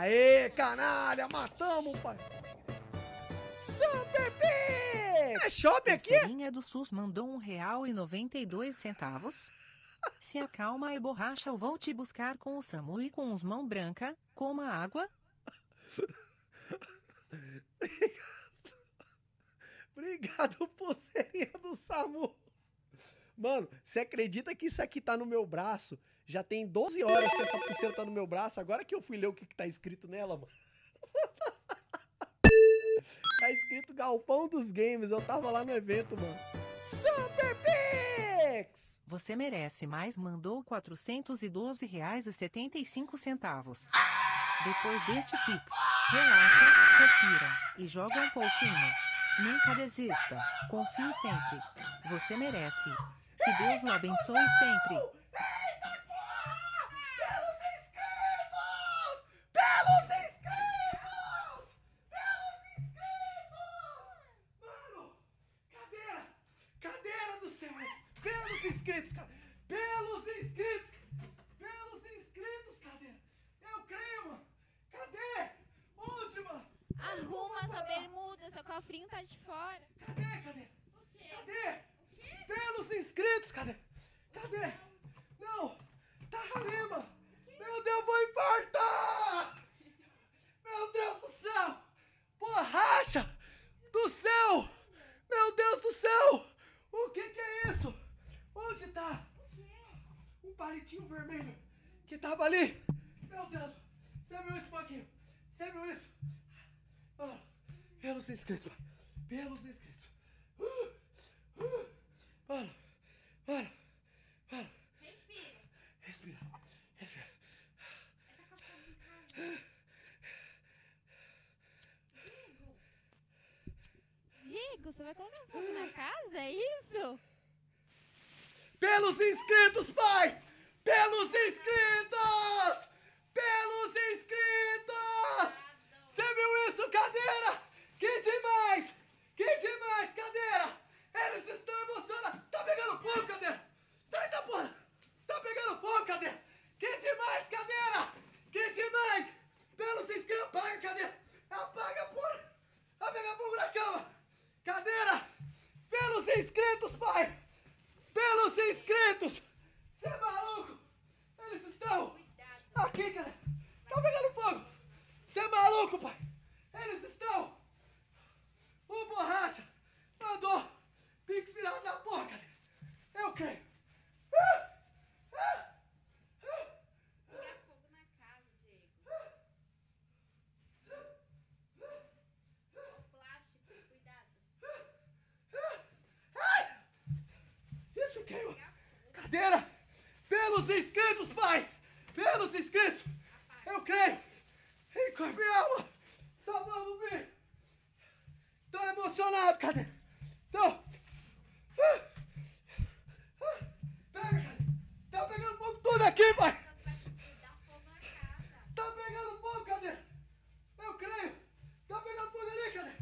Aê, canalha, matamos, pai. Super bebê! É shopping aqui? A do SUS mandou um real e noventa e dois centavos. Se acalma e borracha, eu vou te buscar com o Samu e com os mão branca. Coma água. Obrigado, pulseirinha do Samu. Mano, você acredita que isso aqui tá no meu braço? Já tem 12 horas que essa pulseira tá no meu braço. Agora que eu fui ler o que, que tá escrito nela, mano. tá escrito Galpão dos Games. Eu tava lá no evento, mano. Super Pix! Você merece mais. Mandou R$ 412,75. Depois deste Pix, relaxa, respira e joga um pouquinho. Nunca desista. Confie sempre. Você merece. Que Deus o abençoe sempre. tá de fora. Cadê? Cadê? O quê? Cadê? O quê? Pelos inscritos, cadê? Cadê? Não! Tararema! Tá Meu Deus, vou importar! Meu Deus do céu! Borracha! Do céu! Meu Deus do céu! O que que é isso? Onde tá? Um palitinho vermelho que tava ali. Meu Deus! Você viu isso, Paquinho? Você viu isso? Oh, eu não sei inscritos, pelos inscritos. Uh, uh, para, para, para. Respira. Respira. Respira. Tá Diego. Diego, você vai colocar fogo na casa? É isso? Pelos inscritos, pai! Pelos inscritos! Pai, pelos inscritos. Você é maluco? Eles estão Cuidado. aqui, cara. Tá pegando fogo. Você é maluco, Pai. Eles estão. O Borracha mandou Pix virado na boca. Eu creio. pelos inscritos. Eu creio em cor minha alma salvando-me. Tô emocionado, cadê? Tô. Pega, cadê? Tá pegando fogo tudo aqui, pai. Tá pegando fogo, cadê? Eu creio. Tá pegando fogo ali, cadê?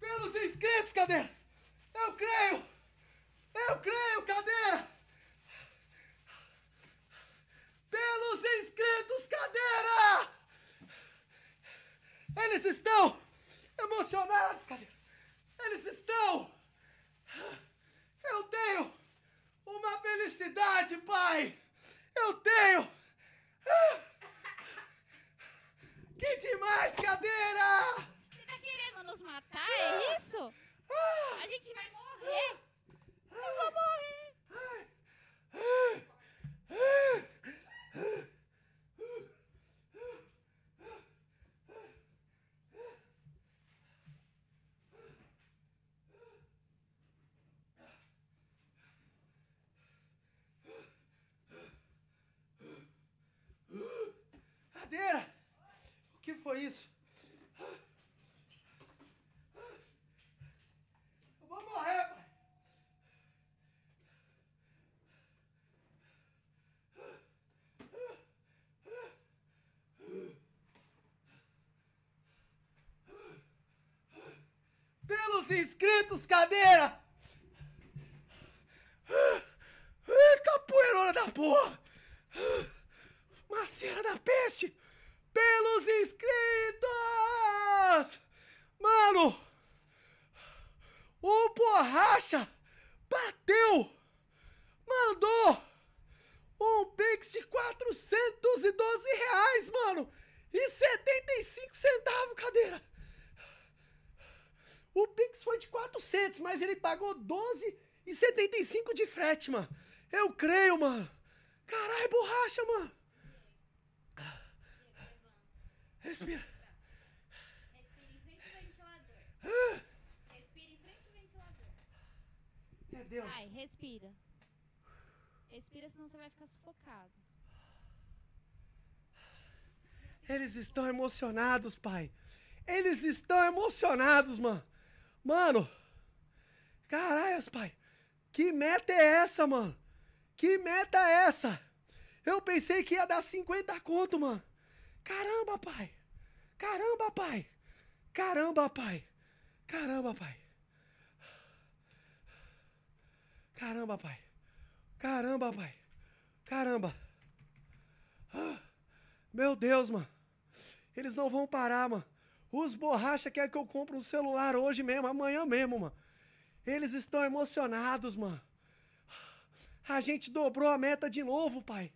Pelos inscritos, cadê? die! foi isso? Eu vou morrer, pai. Pelos inscritos, cadeira! Capoeirona da porra! Macera da peste! pelos inscritos! Mano, o Borracha bateu! Mandou um Pix de 412 reais, mano! E 75 centavos, cadeira! O Pix foi de 400, mas ele pagou 12 e de frete, mano. Eu creio, mano. Caralho, borracha, mano. Respira. Respira em frente ao ventilador. Ah! Respira em frente ao ventilador. Meu Deus. Vai, respira. Respira, senão você vai ficar sufocado. Eles estão emocionados, pai. Eles estão emocionados, mano. Mano. Caralho, pai. Que meta é essa, mano? Que meta é essa? Eu pensei que ia dar 50 conto, mano. Caramba, pai. Caramba, pai! Caramba, pai! Caramba, pai! Caramba, pai! Caramba, pai! Caramba! Ah, meu Deus, mano! Eles não vão parar, mano! Os borracha querem que eu compre um celular hoje mesmo, amanhã mesmo, mano! Eles estão emocionados, mano! A gente dobrou a meta de novo, pai!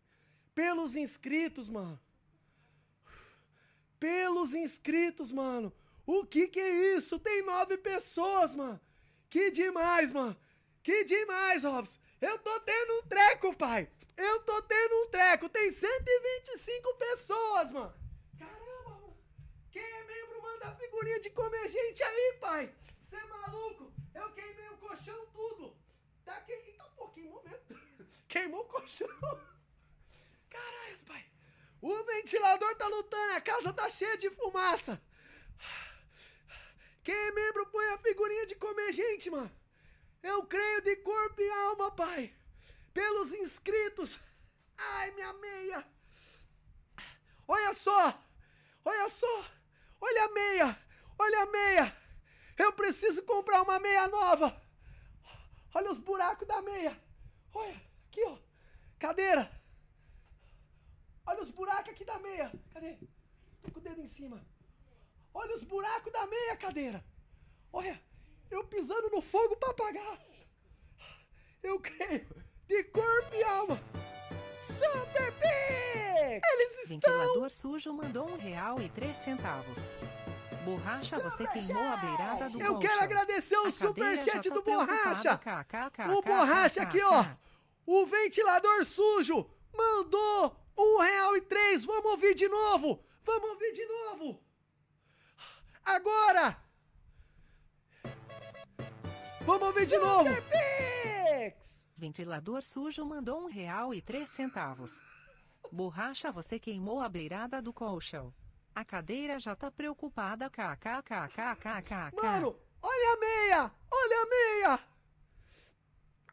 Pelos inscritos, mano! os inscritos, mano. O que que é isso? Tem nove pessoas, mano. Que demais, mano. Que demais, Robson. Eu tô tendo um treco, pai. Eu tô tendo um treco. Tem 125 pessoas, mano. Caramba, mano. Quem é membro, manda figurinha de comer gente aí, pai. Cê é maluco? Eu queimei o colchão tudo. Tá que... Então, pô, queimou mesmo. queimou o colchão. Caralho, pai. O ventilador tá lutando, a casa tá cheia de fumaça. Quem é membro põe a figurinha de comer gente, mano. Eu creio de corpo e alma, pai. Pelos inscritos. Ai, minha meia. Olha só. Olha só. Olha a meia. Olha a meia. Eu preciso comprar uma meia nova. Olha os buracos da meia. Olha, aqui, ó. Cadeira. Olha os buracos aqui da meia. Cadê? Tô com o dedo em cima. Olha os buracos da meia cadeira. Olha, eu pisando no fogo pra apagar. Eu creio de corpo e alma. Super Pix! Eles estão... Ventilador sujo mandou um real e três centavos. Borracha, Super você queimou a beirada do Eu bolso. quero agradecer o superchat tá do Borracha. K, k, k, o Borracha aqui, ó. O ventilador sujo mandou um real e três. Vamos ouvir de novo. Vamos ouvir de novo. Agora. Vamos ouvir Super de novo. Pix. Ventilador sujo mandou um real e três centavos. Borracha, você queimou a beirada do colchão. A cadeira já tá preocupada, kkkkkkk. Mano, olha a meia! Olha a meia!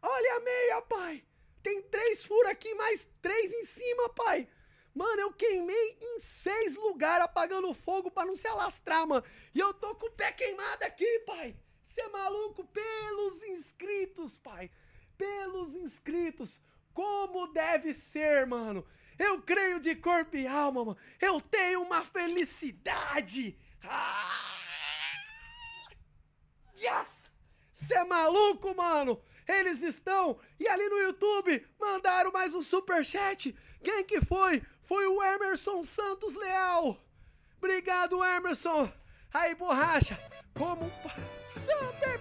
Olha a meia, pai! Tem três furos aqui, mais três em cima, pai. Mano, eu queimei em seis lugares apagando fogo para não se alastrar, mano. E eu tô com o pé queimado aqui, pai. Você é maluco? Pelos inscritos, pai. Pelos inscritos. Como deve ser, mano. Eu creio de corpo e alma, mano. Eu tenho uma felicidade. Ah! Yes! Você é maluco, mano? Eles estão. E ali no YouTube mandaram mais um super chat. Quem que foi? Foi o Emerson Santos Leal. Obrigado, Emerson. Aí, borracha, como Super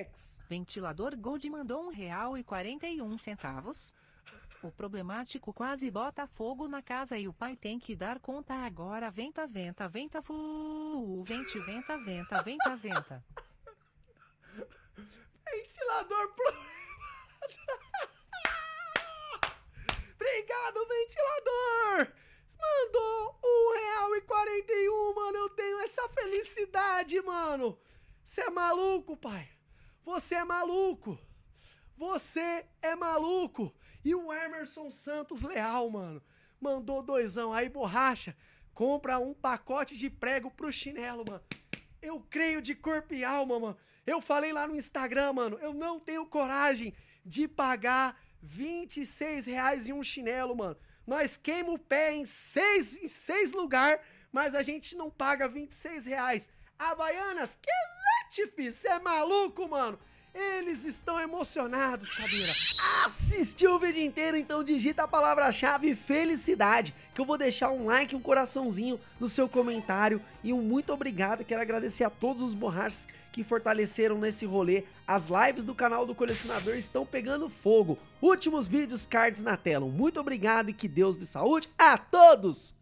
Pix! Ventilador Gold mandou um real e 41 centavos. O problemático quase bota fogo na casa e o pai tem que dar conta agora. Venta, venta, venta, fu, vente, venta, venta, venta, venta. Ventilador problemático. Obrigado, ventilador! Mandou R$1,41, mano. Eu tenho essa felicidade, mano. Você é maluco, pai. Você é maluco. Você é maluco. E o Emerson Santos Leal, mano. Mandou doisão. Aí, borracha, compra um pacote de prego pro chinelo, mano eu creio de corpo e alma, mano. Eu falei lá no Instagram, mano, eu não tenho coragem de pagar 26 reais em um chinelo, mano. Nós queima o pé em seis, em seis lugar, mas a gente não paga 26 reais. Havaianas, que leite, filho. Você é maluco, mano. Eles estão emocionados, Cadeira. Assistiu o vídeo inteiro, então digita a palavra-chave felicidade, que eu vou deixar um like, um coraçãozinho no seu comentário e um muito obrigado. Quero agradecer a todos os borrachos que fortaleceram nesse rolê. As lives do canal do colecionador estão pegando fogo. Últimos vídeos, cards na tela. Muito obrigado e que Deus de saúde a todos!